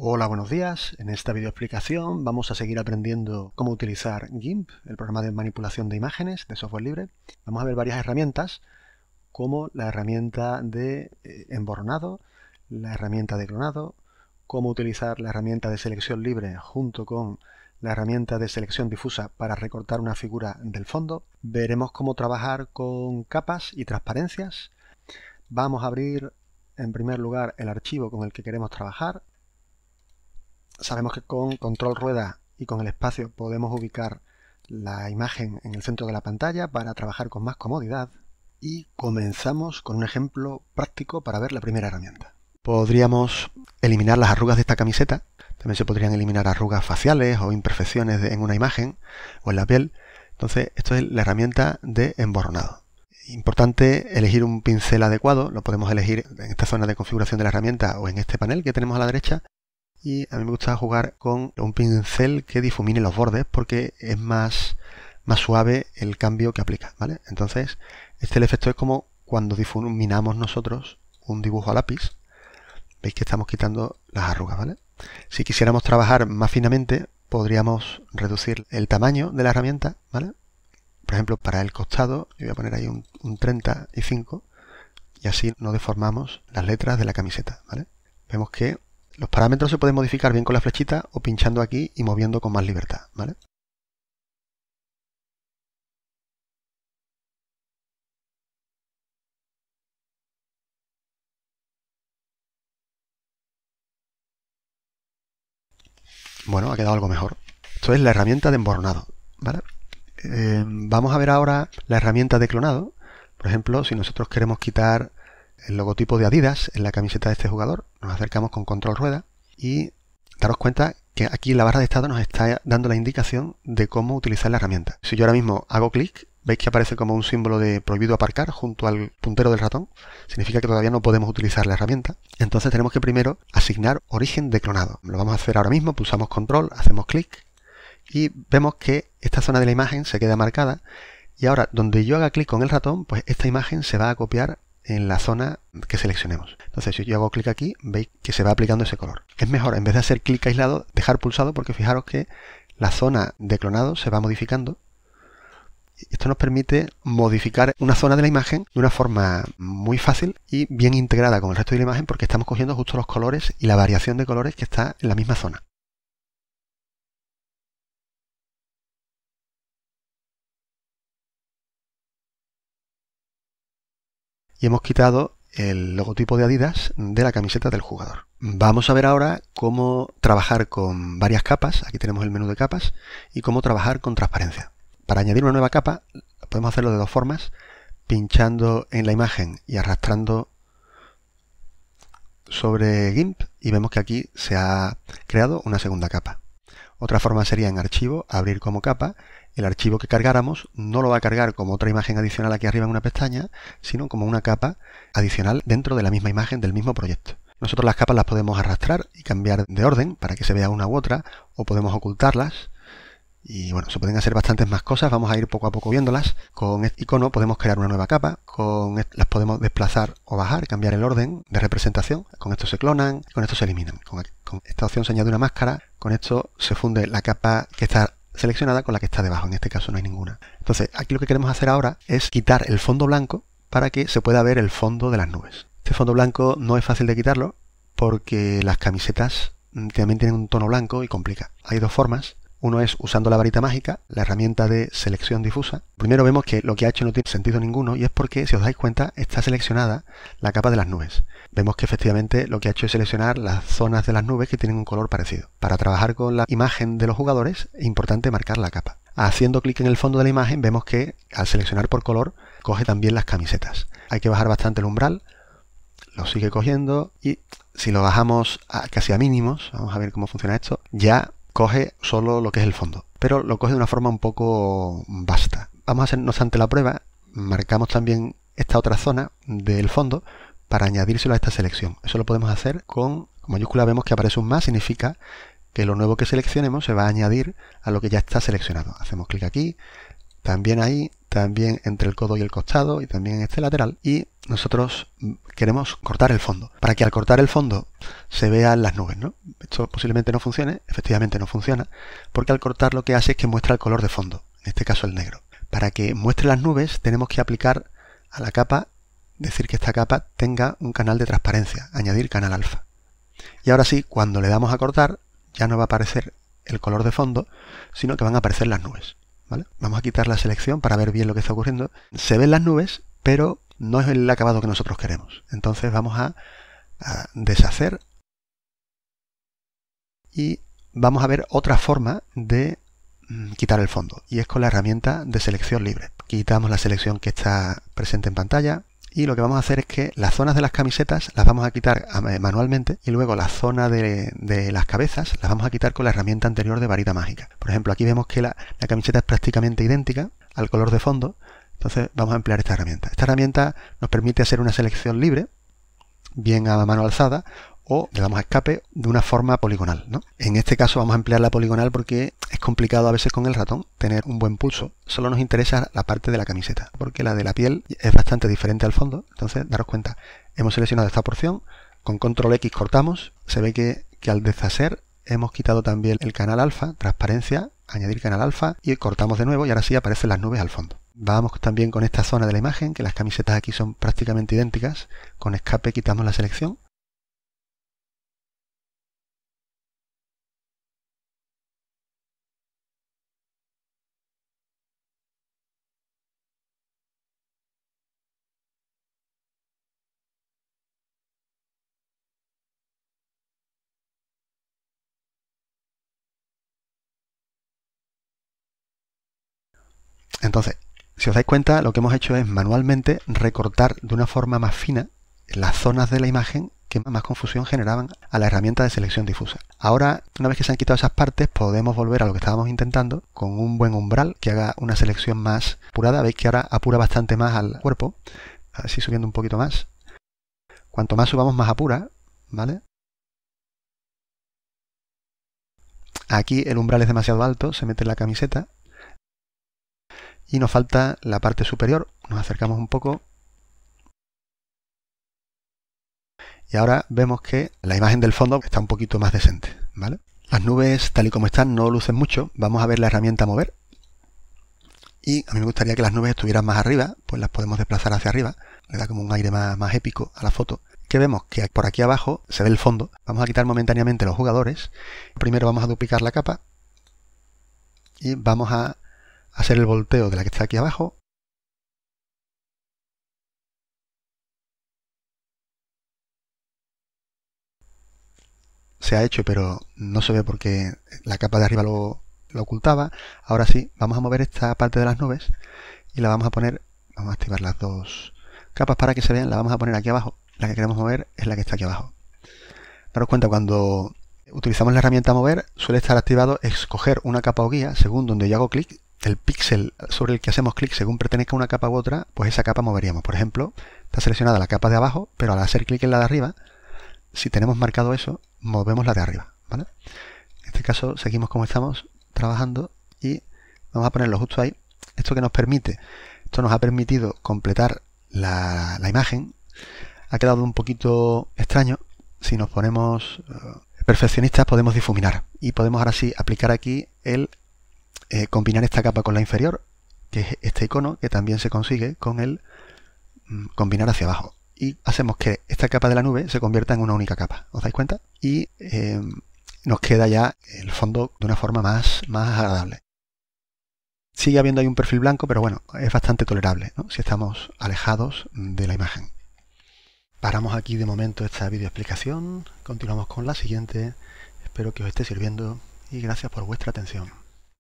Hola, buenos días. En esta videoexplicación vamos a seguir aprendiendo cómo utilizar GIMP, el programa de manipulación de imágenes de software libre. Vamos a ver varias herramientas, como la herramienta de eh, emborronado, la herramienta de clonado, cómo utilizar la herramienta de selección libre junto con la herramienta de selección difusa para recortar una figura del fondo. Veremos cómo trabajar con capas y transparencias. Vamos a abrir en primer lugar el archivo con el que queremos trabajar sabemos que con control rueda y con el espacio podemos ubicar la imagen en el centro de la pantalla para trabajar con más comodidad y comenzamos con un ejemplo práctico para ver la primera herramienta. Podríamos eliminar las arrugas de esta camiseta, también se podrían eliminar arrugas faciales o imperfecciones en una imagen o en la piel. Entonces, esto es la herramienta de emborronado. Importante elegir un pincel adecuado, lo podemos elegir en esta zona de configuración de la herramienta o en este panel que tenemos a la derecha y a mí me gusta jugar con un pincel que difumine los bordes porque es más, más suave el cambio que aplica, ¿vale? Entonces, este efecto es como cuando difuminamos nosotros un dibujo a lápiz, veis que estamos quitando las arrugas, ¿vale? Si quisiéramos trabajar más finamente, podríamos reducir el tamaño de la herramienta, ¿vale? Por ejemplo, para el costado, yo voy a poner ahí un, un 35 y así no deformamos las letras de la camiseta, ¿vale? Vemos que los parámetros se pueden modificar bien con la flechita o pinchando aquí y moviendo con más libertad, Bueno, ha quedado algo mejor. Esto es la herramienta de embornado, eh, vamos a ver ahora la herramienta de clonado. Por ejemplo, si nosotros queremos quitar el logotipo de Adidas en la camiseta de este jugador, nos acercamos con control rueda y daros cuenta que aquí la barra de estado nos está dando la indicación de cómo utilizar la herramienta. Si yo ahora mismo hago clic, veis que aparece como un símbolo de prohibido aparcar junto al puntero del ratón, significa que todavía no podemos utilizar la herramienta. Entonces tenemos que primero asignar origen de clonado. Lo vamos a hacer ahora mismo, pulsamos control, hacemos clic y vemos que esta zona de la imagen se queda marcada y ahora donde yo haga clic con el ratón, pues esta imagen se va a copiar en la zona que seleccionemos. Entonces, si yo hago clic aquí, veis que se va aplicando ese color. es mejor, en vez de hacer clic aislado, dejar pulsado, porque fijaros que la zona de clonado se va modificando. Esto nos permite modificar una zona de la imagen de una forma muy fácil y bien integrada con el resto de la imagen porque estamos cogiendo justo los colores y la variación de colores que está en la misma zona. y hemos quitado el logotipo de Adidas de la camiseta del jugador. Vamos a ver ahora cómo trabajar con varias capas, aquí tenemos el menú de capas, y cómo trabajar con transparencia. Para añadir una nueva capa podemos hacerlo de dos formas, pinchando en la imagen y arrastrando sobre GIMP y vemos que aquí se ha creado una segunda capa. Otra forma sería en archivo, abrir como capa. El archivo que cargáramos no lo va a cargar como otra imagen adicional aquí arriba en una pestaña, sino como una capa adicional dentro de la misma imagen del mismo proyecto. Nosotros las capas las podemos arrastrar y cambiar de orden para que se vea una u otra, o podemos ocultarlas y bueno, se pueden hacer bastantes más cosas, vamos a ir poco a poco viéndolas. Con este icono podemos crear una nueva capa, con las podemos desplazar o bajar, cambiar el orden de representación. Con esto se clonan, con esto se eliminan. Con, con esta opción se añade una máscara, con esto se funde la capa que está seleccionada con la que está debajo, en este caso no hay ninguna. Entonces, aquí lo que queremos hacer ahora es quitar el fondo blanco para que se pueda ver el fondo de las nubes. Este fondo blanco no es fácil de quitarlo porque las camisetas mm, también tienen un tono blanco y complica. Hay dos formas. Uno es usando la varita mágica, la herramienta de selección difusa. Primero vemos que lo que ha hecho no tiene sentido ninguno y es porque, si os dais cuenta, está seleccionada la capa de las nubes. Vemos que efectivamente lo que ha hecho es seleccionar las zonas de las nubes que tienen un color parecido. Para trabajar con la imagen de los jugadores es importante marcar la capa. Haciendo clic en el fondo de la imagen vemos que al seleccionar por color coge también las camisetas. Hay que bajar bastante el umbral, lo sigue cogiendo y si lo bajamos a, casi a mínimos, vamos a ver cómo funciona esto, ya coge solo lo que es el fondo, pero lo coge de una forma un poco vasta. Vamos a hacernos ante la prueba, marcamos también esta otra zona del fondo para añadírselo a esta selección. Eso lo podemos hacer con, con mayúscula vemos que aparece un más, significa que lo nuevo que seleccionemos se va a añadir a lo que ya está seleccionado. Hacemos clic aquí, también ahí también entre el codo y el costado y también en este lateral y nosotros queremos cortar el fondo para que al cortar el fondo se vean las nubes esto posiblemente no funcione efectivamente no funciona porque al cortar lo que hace es que muestra el color de fondo en este caso el negro para que muestre las nubes tenemos que aplicar a la capa decir que esta capa tenga un canal de transparencia añadir canal alfa y ahora sí cuando le damos a cortar ya no va a aparecer el color de fondo sino que van a aparecer las nubes Vamos a quitar la selección para ver bien lo que está ocurriendo. Se ven las nubes, pero no es el acabado que nosotros queremos. Entonces vamos a deshacer y vamos a ver otra forma de mm, quitar el fondo y es con la herramienta de selección libre. Quitamos la selección que está presente en pantalla, y lo que vamos a hacer es que las zonas de las camisetas las vamos a quitar eh, manualmente y luego la zona de, las cabezas las vamos a quitar con la herramienta anterior de varita mágica. Por ejemplo, aquí vemos que la, la camiseta es prácticamente idéntica al color de fondo, entonces vamos a emplear esta herramienta. Esta herramienta nos permite hacer una selección libre, bien a mano alzada, o le damos escape de una forma poligonal. En este caso vamos a emplear la poligonal porque es complicado a veces con el ratón tener un buen pulso. Solo nos interesa la parte de la camiseta, porque la de la piel es bastante diferente al fondo. Entonces, daros cuenta, hemos seleccionado esta porción, con control X cortamos, se ve que al deshacer hemos quitado también el canal alfa, transparencia, añadir canal alfa y cortamos de nuevo y ahora sí aparecen las nubes al fondo. Vamos también con esta zona de la imagen, que las camisetas aquí son prácticamente idénticas, con escape quitamos la selección Entonces, si os dais cuenta, lo que hemos hecho es manualmente recortar de una forma más fina las zonas de la imagen que más confusión generaban a la herramienta de selección difusa. Ahora, una vez que se han quitado esas partes, podemos volver a lo que estábamos intentando con un buen umbral que haga una selección más apurada. Veis que ahora apura bastante más al cuerpo, así subiendo un poquito más. Cuanto más subamos, más apura, ¿vale? Aquí el umbral es demasiado alto, se mete en la camiseta y nos falta la parte superior. Nos acercamos un poco y ahora vemos que la imagen del fondo está un poquito más decente. Las nubes tal y como están no lucen mucho. Vamos a ver la herramienta mover y a mí me gustaría que las nubes estuvieran más arriba, pues las podemos desplazar hacia arriba, le da como un aire más, más épico a la foto. Que vemos que por aquí abajo se ve el fondo. Vamos a quitar momentáneamente los jugadores. Primero vamos a duplicar la capa y vamos a hacer el volteo de la que está aquí abajo se ha hecho, pero no se ve porque la capa de arriba lo, ocultaba. Ahora sí, vamos a mover esta parte de las nubes y la vamos a poner, vamos a activar las dos capas para que se vean, la vamos a poner aquí abajo. La que queremos mover es la que está aquí abajo. Daros cuenta, cuando utilizamos la herramienta mover, suele estar activado escoger una capa o guía según donde yo hago clic el píxel sobre el que hacemos clic según pertenezca a una capa u otra, pues esa capa moveríamos. Por ejemplo, está seleccionada la capa de abajo, pero al hacer clic en la de arriba, si tenemos marcado eso, movemos la de arriba. En este caso seguimos como estamos trabajando y vamos a ponerlo justo ahí. Esto que nos permite, esto nos ha permitido completar la, imagen. Ha quedado un poquito extraño. Si nos ponemos eh, perfeccionistas podemos difuminar y podemos ahora sí aplicar aquí el eh, combinar esta capa con la inferior, que es este icono que también se consigue con el mm, combinar hacia abajo. Y hacemos que esta capa de la nube se convierta en una única capa, ¿os dais cuenta? Y em, nos queda ya el fondo de una forma más, más agradable. Sigue habiendo ahí un perfil blanco, pero bueno, es bastante tolerable si estamos alejados mm, de la imagen. Paramos aquí de momento esta explicación continuamos con la siguiente, espero que os esté sirviendo y gracias por vuestra atención.